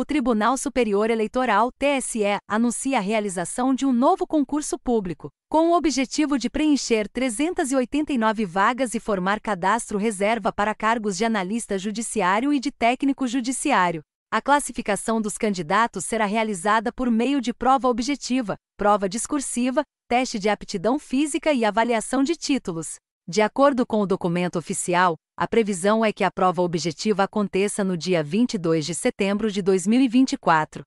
o Tribunal Superior Eleitoral, TSE, anuncia a realização de um novo concurso público, com o objetivo de preencher 389 vagas e formar cadastro reserva para cargos de analista judiciário e de técnico judiciário. A classificação dos candidatos será realizada por meio de prova objetiva, prova discursiva, teste de aptidão física e avaliação de títulos. De acordo com o documento oficial, a previsão é que a prova objetiva aconteça no dia 22 de setembro de 2024.